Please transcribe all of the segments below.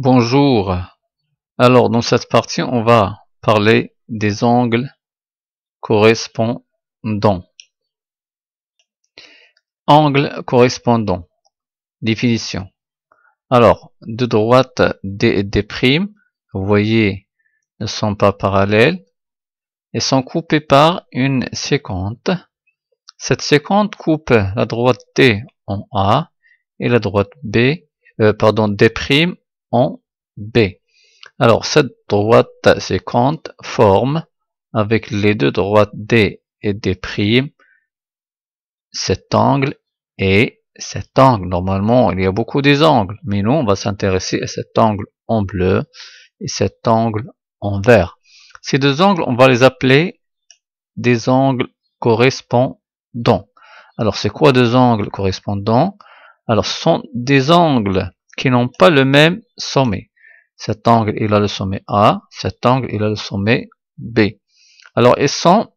Bonjour. Alors, dans cette partie, on va parler des angles correspondants. Angle correspondant. Définition. Alors, deux droites D et D', vous voyez, ne sont pas parallèles et sont coupées par une séquente. Cette séquente coupe la droite D en A et la droite B, euh, pardon, D' en B. Alors cette droite séquente forme avec les deux droites D et D' cet angle et cet angle. Normalement, il y a beaucoup des angles, mais nous, on va s'intéresser à cet angle en bleu et cet angle en vert. Ces deux angles, on va les appeler des angles correspondants. Alors, c'est quoi deux angles correspondants Alors, ce sont des angles qui n'ont pas le même sommet. Cet angle, il a le sommet A, cet angle, il a le sommet B. Alors, ils sont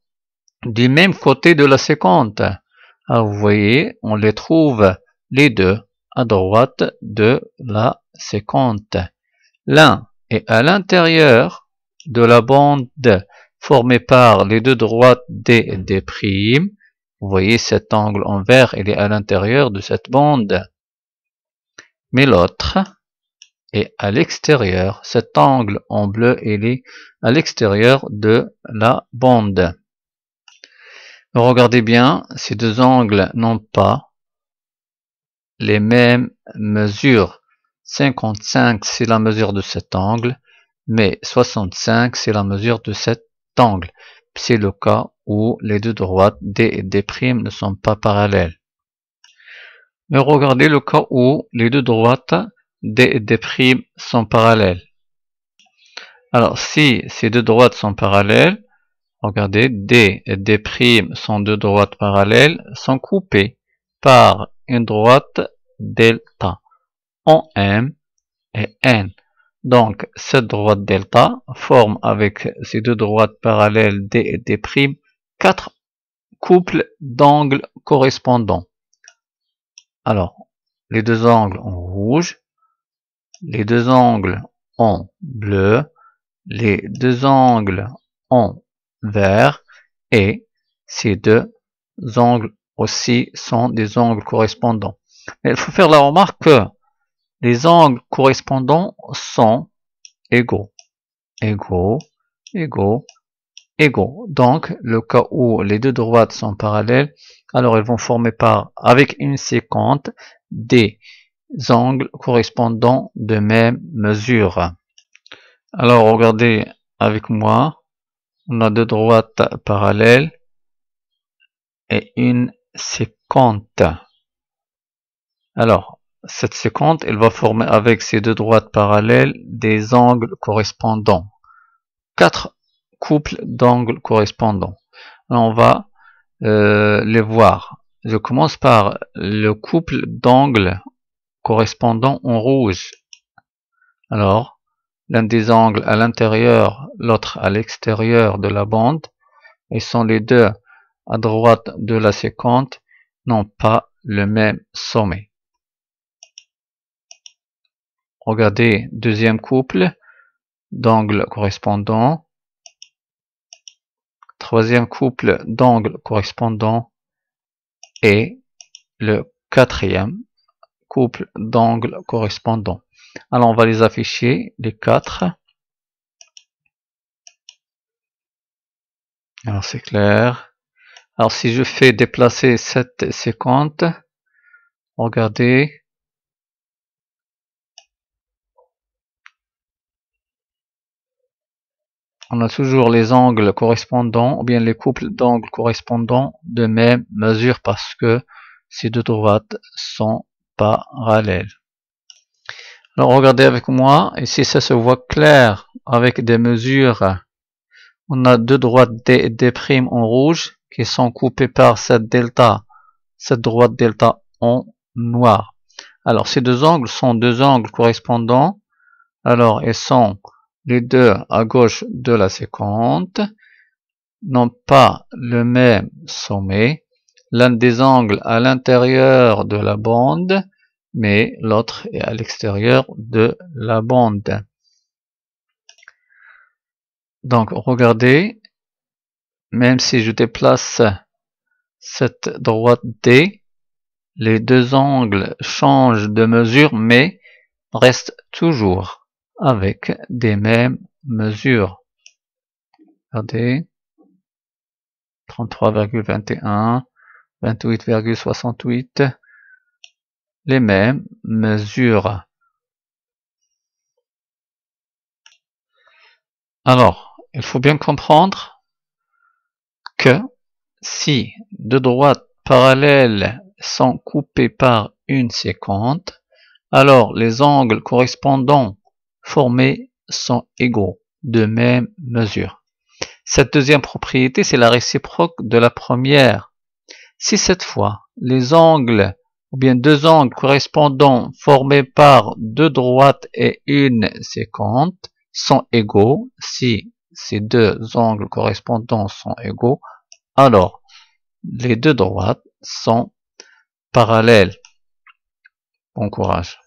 du même côté de la séquente. Alors, vous voyez, on les trouve les deux à droite de la séquente. L'un est à l'intérieur de la bande formée par les deux droites D et D'. Vous voyez cet angle en vert, il est à l'intérieur de cette bande mais l'autre est à l'extérieur. Cet angle en bleu, il est à l'extérieur de la bande. Regardez bien, ces deux angles n'ont pas les mêmes mesures. 55, c'est la mesure de cet angle, mais 65, c'est la mesure de cet angle. C'est le cas où les deux droites D et D' ne sont pas parallèles. Mais Regardez le cas où les deux droites D et D' sont parallèles. Alors si ces deux droites sont parallèles, regardez, D et D' sont deux droites parallèles, sont coupées par une droite delta en M et N. Donc cette droite delta forme avec ces deux droites parallèles D et D' quatre couples d'angles correspondants. Alors, les deux angles ont rouge, les deux angles ont bleu, les deux angles ont vert et ces deux angles aussi sont des angles correspondants. Mais il faut faire la remarque que les angles correspondants sont égaux, égaux, égaux, donc, le cas où les deux droites sont parallèles, alors elles vont former par, avec une séquente, des angles correspondants de même mesure. Alors, regardez avec moi. On a deux droites parallèles et une séquente. Alors, cette séquente, elle va former avec ces deux droites parallèles des angles correspondants. Quatre couple d'angles correspondants. On va euh, les voir. Je commence par le couple d'angles correspondants en rouge. Alors, l'un des angles à l'intérieur, l'autre à l'extérieur de la bande, et sont les deux à droite de la séquente, n'ont pas le même sommet. Regardez, deuxième couple d'angles correspondants, troisième couple d'angles correspondants et le quatrième couple d'angles correspondants. Alors on va les afficher, les quatre. Alors c'est clair. Alors si je fais déplacer cette séquence, regardez, on a toujours les angles correspondants ou bien les couples d'angles correspondants de même mesure parce que ces deux droites sont parallèles. Alors regardez avec moi, ici ça se voit clair avec des mesures. On a deux droites D et en rouge qui sont coupées par cette delta, cette droite delta en noir. Alors ces deux angles sont deux angles correspondants. Alors ils sont les deux à gauche de la séquente n'ont pas le même sommet, l'un des angles à l'intérieur de la bande, mais l'autre est à l'extérieur de la bande. Donc regardez, même si je déplace cette droite D, les deux angles changent de mesure mais restent toujours avec des mêmes mesures. Regardez. 33,21, 28,68, les mêmes mesures. Alors, il faut bien comprendre que si deux droites parallèles sont coupées par une séquente, alors les angles correspondants formés sont égaux, de même mesure. Cette deuxième propriété, c'est la réciproque de la première. Si cette fois, les angles, ou bien deux angles correspondants formés par deux droites et une séquente, sont égaux, si ces deux angles correspondants sont égaux, alors les deux droites sont parallèles. Bon courage.